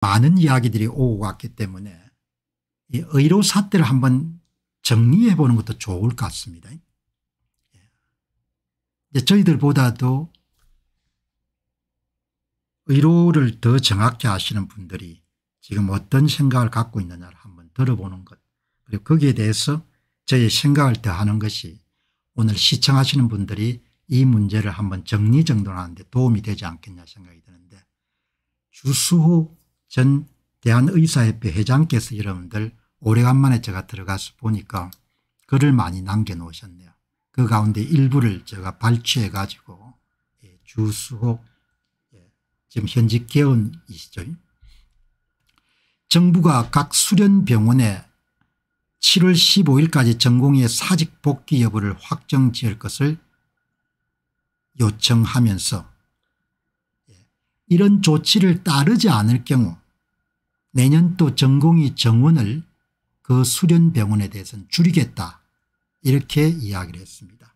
많은 이야기들이 오고 갔기 때문에 이 의료 사태를 한번 정리해 보는 것도 좋을 것 같습니다. 예. 이제 저희들보다도 의료를 더 정확히 아시는 분들이 지금 어떤 생각을 갖고 있느냐를 한번 들어보는 것 그리고 거기에 대해서 저의 생각을 더하는 것이 오늘 시청하시는 분들이 이 문제를 한번 정리정돈하는 데 도움이 되지 않겠냐 생각이 드는데 주수호 전 대한의사협회 회장께서 여러분들 오래간만에 제가 들어가서 보니까 글을 많이 남겨놓으셨네요. 그 가운데 일부를 제가 발췌해 가지고 예, 주수고 예, 지금 현직 개원이시죠. 정부가 각 수련병원에 7월 15일까지 전공의 사직 복귀 여부를 확정 지을 것을 요청하면서 예, 이런 조치를 따르지 않을 경우 내년 또 전공의 정원을 그 수련병원에 대해서는 줄이겠다 이렇게 이야기를 했습니다.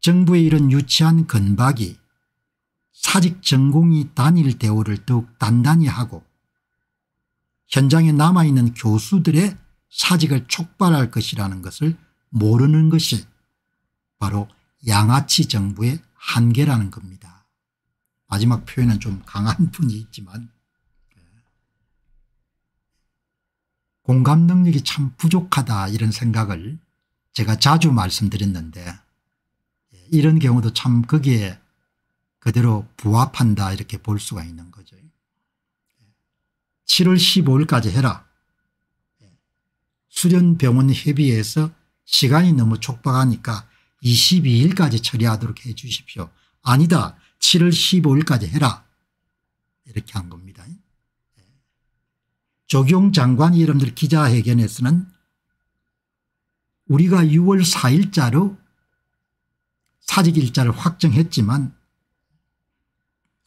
정부의 이런 유치한 건박이 사직 전공의 단일 대우를 더욱 단단히 하고 현장에 남아있는 교수들의 사직을 촉발할 것이라는 것을 모르는 것이 바로 양아치 정부의 한계라는 겁니다. 마지막 표현은 좀 강한 분이 있지만 공감 능력이 참 부족하다 이런 생각을 제가 자주 말씀드렸는데 이런 경우도 참 거기에 그대로 부합한다 이렇게 볼 수가 있는 거죠. 7월 15일까지 해라. 수련병원 협의회에서 시간이 너무 촉박하니까 22일까지 처리하도록 해 주십시오. 아니다. 7월 15일까지 해라. 이렇게 한 겁니다. 조경 장관 여러분들 기자회견에서는 우리가 6월 4일자로 사직일자를 확정했지만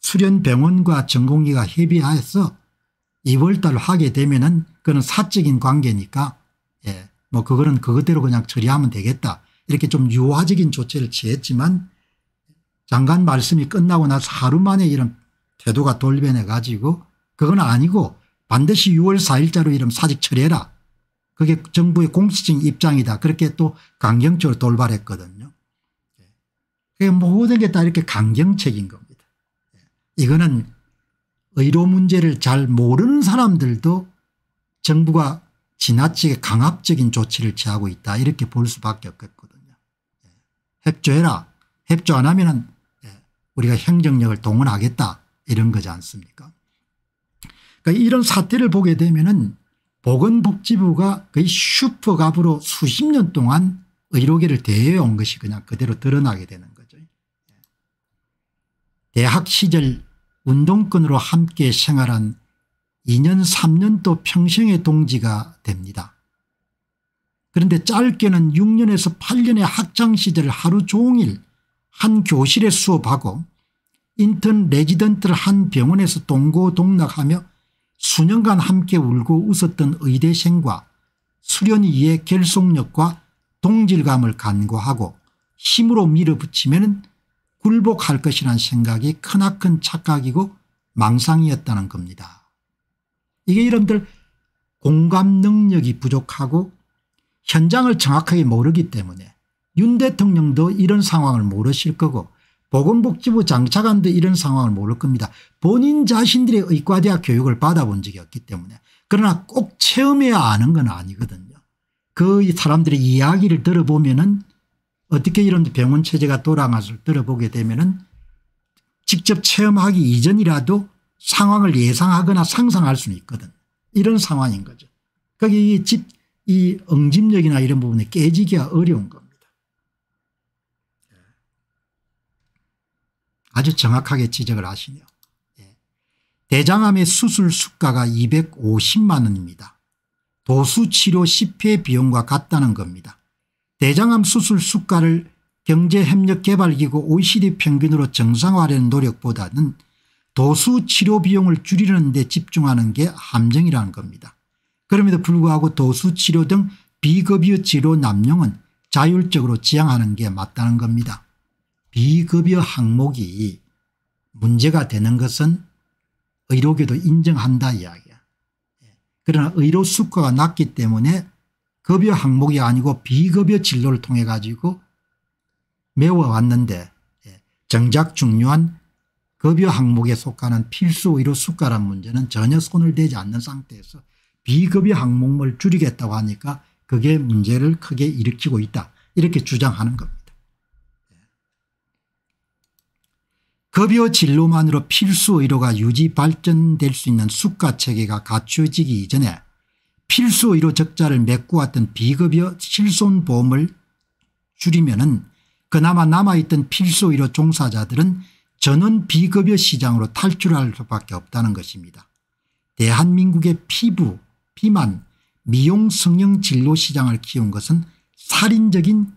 수련병원과 전공의가 협의하여서 2월달 로 하게 되면은 그는 사적인 관계니까 예, 뭐 그거는 그것대로 그냥 처리하면 되겠다 이렇게 좀 유화적인 조치를 취했지만 장관 말씀이 끝나고 나서 하루 만에 이런 태도가 돌변해 가지고 그건 아니고 반드시 6월 4일자로 이름 사직 처리해라. 그게 정부의 공식적인 입장이다. 그렇게 또 강경책으로 돌발했거든요. 예. 그게 모든 게 다 이렇게 강경책인 겁니다. 예. 이거는 의료 문제를 잘 모르는 사람들도 정부가 지나치게 강압적인 조치를 취하고 있다 이렇게 볼 수밖에 없겠거든요. 예. 협조해라. 협조 안 하면 우리가 행정력을 동원하겠다 이런 거지 않습니까 그러니까 이런 사태를 보게 되면은 보건복지부가 거의 슈퍼갑으로 수십 년 동안 의료계를 대해온 것이 그냥 그대로 드러나게 되는 거죠. 예. 대학 시절 운동권으로 함께 생활한 2년 3년도 평생의 동지가 됩니다. 그런데 짧게는 6년에서 8년의 학창시절 하루 종일 한 교실에 수업하고 인턴 레지던트를 한 병원에서 동고동락하며 수년간 함께 울고 웃었던 의대생과 수련이 의 결속력과 동질감을 간과하고 힘으로 밀어붙이면 굴복할 것이란 생각이 크나큰 착각이고 망상이었다는 겁니다. 이게 여러분들 공감 능력이 부족하고 현장을 정확하게 모르기 때문에 윤 대통령도 이런 상황을 모르실 거고 보건복지부 장차관도 이런 상황을 모를 겁니다. 본인 자신들의 의과대학 교육을 받아본 적이 없기 때문에 그러나 꼭 체험해야 아는 건 아니거든요. 그 사람들의 이야기를 들어보면 은 어떻게 이런 병원 체제가 돌아가서 들어보게 되면 은 직접 체험하기 이전이라도 상황을 예상하거나 상상할 수는 있거든 이런 상황인 거죠. 거기 집, 이 응집력이나 이런 부분에 깨지기가 어려운 겁니다. 아주 정확하게 지적을 하시네요. 예. 대장암의 수술 수가가 250만 원입니다. 도수치료 10회 비용과 같다는 겁니다. 대장암 수술 수가를 경제협력개발기구 OECD 평균으로 정상화하려는 노력보다는 도수 치료 비용을 줄이는 데 집중하는 게 함정이라는 겁니다. 그럼에도 불구하고 도수 치료 등 비급여 치료 남용은 자율적으로 지양하는 게 맞다는 겁니다. 비급여 항목이 문제가 되는 것은 의료계도 인정한다 이야기야. 그러나 의료 수가가 낮기 때문에 급여 항목이 아니고 비급여 진로를 통해 가지고 메워왔는데 예, 정작 중요한 급여 항목에 속하는 필수 의료 수가란 문제는 전혀 손을 대지 않는 상태에서 비급여 항목을 줄이겠다고 하니까 그게 문제를 크게 일으키고 있다 이렇게 주장하는 겁니다. 급여 진로만으로 필수 의료가 유지 발전될 수 있는 수가 체계가 갖춰지기 이전에 필수 의료 적자를 메꾸었던 비급여 실손보험을 줄이면 은 그나마 남아있던 필수 의료 종사자들은 전원 비급여 시장으로 탈출할 수밖에 없다는 것입니다. 대한민국의 피부, 비만, 미용 성형 진로 시장을 키운 것은 살인적인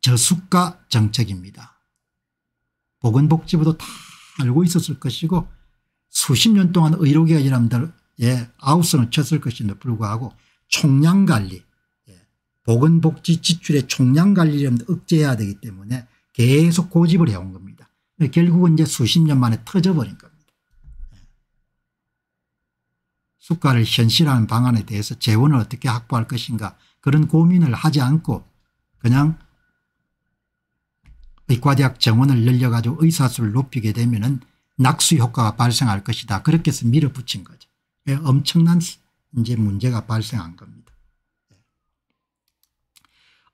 저수가 정책입니다. 보건복지부도 다 알고 있었을 것이고 수십 년 동안 의료계가 이람들에 아웃선을 쳤을 것인데 불구하고 총량관리 보건복지 예, 지출의 총량관리를 억제해야 되기 때문에 계속 고집을 해온 겁니다. 결국은 이제 수십 년 만에 터져버린 겁니다. 예. 수가를 현실화하는 방안에 대해서 재원을 어떻게 확보할 것인가 그런 고민을 하지 않고 그냥 의과대학 정원을 늘려가지고 의사수를 높이게 되면 은 낙수 효과가 발생할 것이다. 그렇게 해서 밀어붙인 거죠. 예, 엄청난 이제 문제가 발생한 겁니다. 예.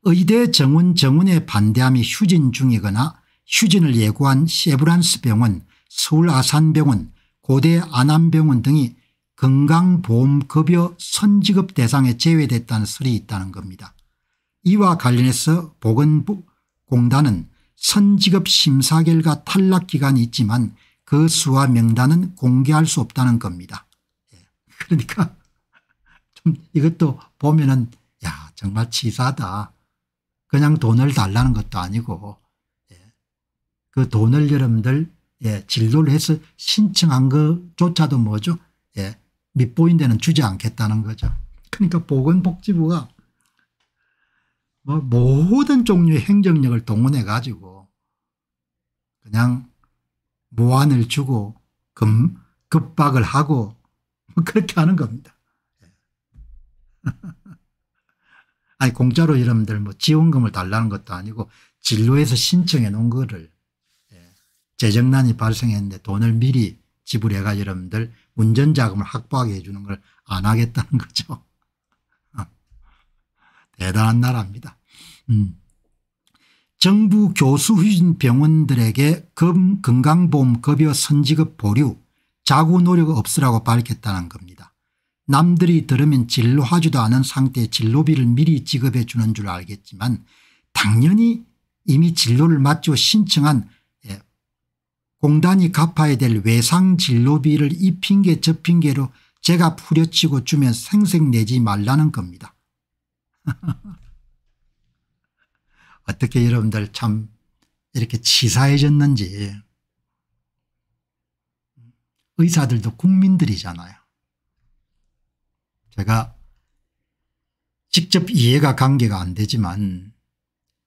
의대 정원 정원에 반대함이 휴진 중이거나 휴진을 예고한 세브란스 병원, 서울 아산병원, 고대 안암병원 등이 건강보험급여 선지급 대상에 제외됐다는 설이 있다는 겁니다. 이와 관련해서 보건공단은 부 선직업 심사 결과 탈락 기간이 있지만 그수화 명단은 공개할 수 없다는 겁니다. 예. 그러니까 좀 이것도 보면은 야 정말 치사하다. 그냥 돈을 달라는 것도 아니고 예. 그 돈을 여러분들 예, 진로를 해서 신청한 것조차도 뭐죠 예, 밑보인 데는 주지 않겠다는 거죠. 그러니까 보건복지부가 뭐 모든 종류의 행정력을 동원해 가지고 그냥 모안을 주고 금, 급박을 하고 뭐 그렇게 하는 겁니다. 아니 공짜로 여러분들 뭐 지원금을 달라는 것도 아니고 진로에서 신청해 놓은 거를 예, 재정난이 발생했는데 돈을 미리 지불해가 여러분들 운전자금을 확보하게 해주는 걸 안 하겠다는 거죠. 대단한 나라입니다. 음. 정부 교수인 병원들에게 건강보험급여 선지급 보류 자구 노력 없으라고 밝혔다는 겁니다. 남들이 들으면 진료하지도 않은 상태에 진료비를 미리 지급해 주는 줄 알겠지만 당연히 이미 진료를 마치 신청한 예, 공단이 갚아야 될 외상 진료비를 이 핑계 저 핑계로 제가 후려치고 주면 생색내지 말라는 겁니다. 어떻게 여러분들 참 이렇게 치사해졌는지 의사들도 국민들이잖아요. 제가 직접 이해가 관계가 안 되지만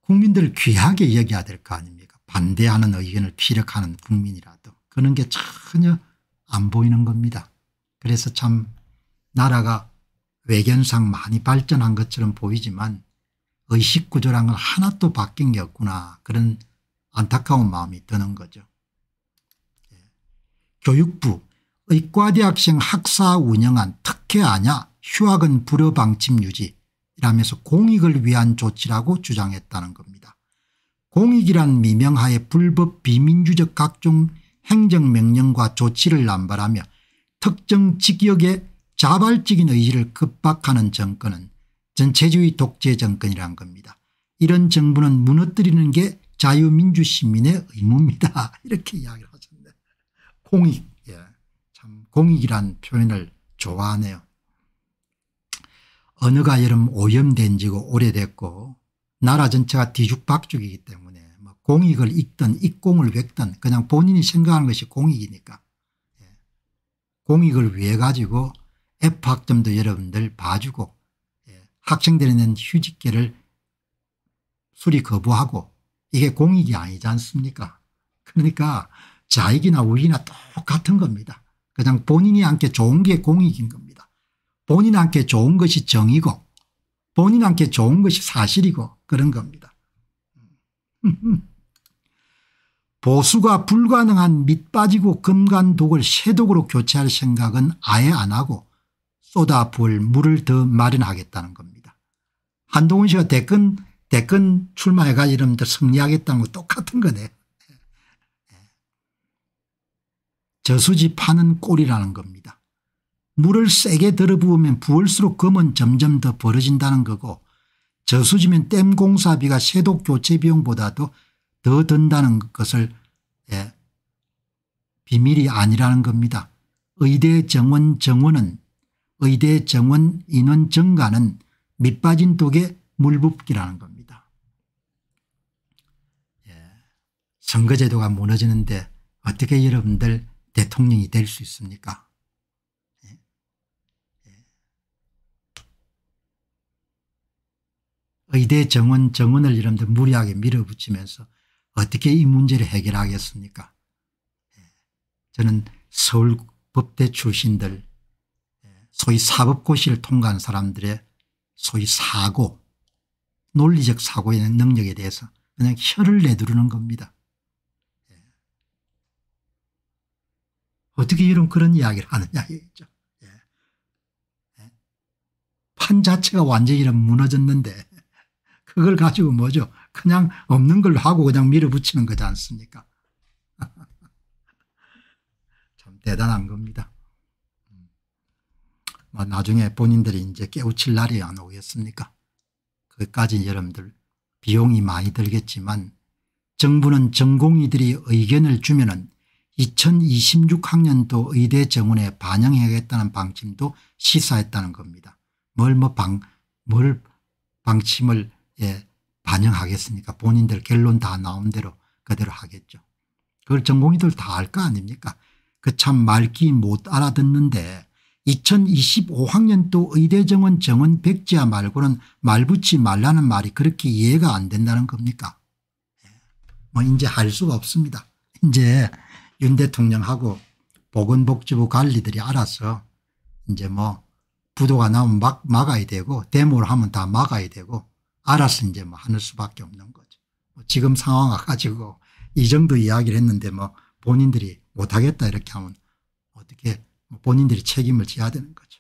국민들을 귀하게 얘기해야될 거 아닙니까 반대하는 의견을 피력하는 국민이라도 그런 게 전혀 안 보이는 겁니다. 그래서 참 나라가 외견상 많이 발전한 것처럼 보이지만 의식구조란건 하나도 바뀐 게 없구나 그런 안타까운 마음이 드는 거죠. 예. 교육부 의과대학생 학사 운영한 특혜 아냐 휴학은 불허방침 유지 이라면서 공익을 위한 조치라고 주장했다는 겁니다. 공익이란 미명하에 불법 비민주적 각종 행정명령과 조치를 남발하며 특정 직역에 자발적인 의지를 급박하는 정권은 전체주의 독재 정권이란 겁니다. 이런 정부는 무너뜨리는 게 자유민주 시민의 의무입니다. 이렇게 이야기를 하셨는 공익 예. 참 공익이란 표현을 좋아하네요. 언어가 여름 오염된 지고 오래됐고 나라 전체가 뒤죽박죽이기 때문에 뭐 공익을 읽든 익공을 획든 그냥 본인이 생각하는 것이 공익이니까 예. 공익을 위해 가지고 F학점도 여러분들 봐주고 예, 학생들이 낸 휴직계를 수리 거부하고 이게 공익이 아니지 않습니까 그러니까 자익이나 우리나 똑같은 겁니다. 그냥 본인이 안게 좋은 게 공익인 겁니다. 본인 안게 좋은 것이 정이고 본인 안게 좋은 것이 사실이고 그런 겁니다. 보수가 불가능한 밑빠지고 금관독을 쇠독으로 교체할 생각은 아예 안 하고 쏟아 부을 물을 더 마련하겠다는 겁니다. 한동훈 씨가 대권 대권 출마해가 이러면 승리하겠다는 거 똑같은 거네. 저수지파는 꼴이라는 겁니다. 물을 세게 들어부으면 부을수록 금은 점점 더 벌어진다는 거고 저수지면 댐 공사비가 세독 교체 비용보다도 더 든다는 것을 예, 비밀이 아니라는 겁니다. 의대 정원 정원은 의대 정원 인원 증가는 밑빠진 독에 물붓기라는 겁니다. 예. 선거제도가 무너지는데 어떻게 여러분들 대통령이 될 수 있습니까? 예. 예. 의대 정원 정원을 여러분들 무리하게 밀어붙이면서 어떻게 이 문제를 해결하겠습니까? 예. 저는 서울법대 출신들 소위 사법고시를 통과한 사람들의 소위 사고 논리적 사고의 능력에 대해서 그냥 혀를 내두르는 겁니다. 예. 어떻게 이런 그런 이야기를 하느냐 이죠 예. 예. 판 자체가 완전히 무너졌는데 그걸 가지고 뭐죠 그냥 없는 걸 하고 그냥 밀어붙이는 거지 않습니까 참 대단한 겁니다. 뭐 나중에 본인들이 이제 깨우칠 날이 안 오겠습니까 그까지 여러분들 비용이 많이 들겠지만 정부는 전공의들이 의견을 주면 은 2026학년도 의대 정원에 반영해야겠다는 방침도 시사했다는 겁니다. 뭘 뭐 방, 뭘 방침을 예, 반영하겠습니까? 본인들 결론 다 나온 대로 그대로 하겠죠. 그걸 전공의들 다 알 거 아닙니까? 그 참 말기 못 알아듣는데 2025학년도 의대정원 정원 백지아 말고는 말 붙지 말라는 말이 그렇게 이해가 안 된다는 겁니까 예. 뭐 이제 할 수가 없습니다. 이제 윤 대통령하고 보건복지부 관리들이 알아서 이제 뭐 부도가 나면 막 막아야 되고 데모를 하면 다 막아야 되고 알아서 이제 뭐 하는 수밖에 없는 거죠. 뭐 지금 상황 가지고 이 정도 이야기를 했는데 뭐 본인들이 못하겠다 이렇게 하면 어떻게 본인들이 책임을 져야 되는 거죠.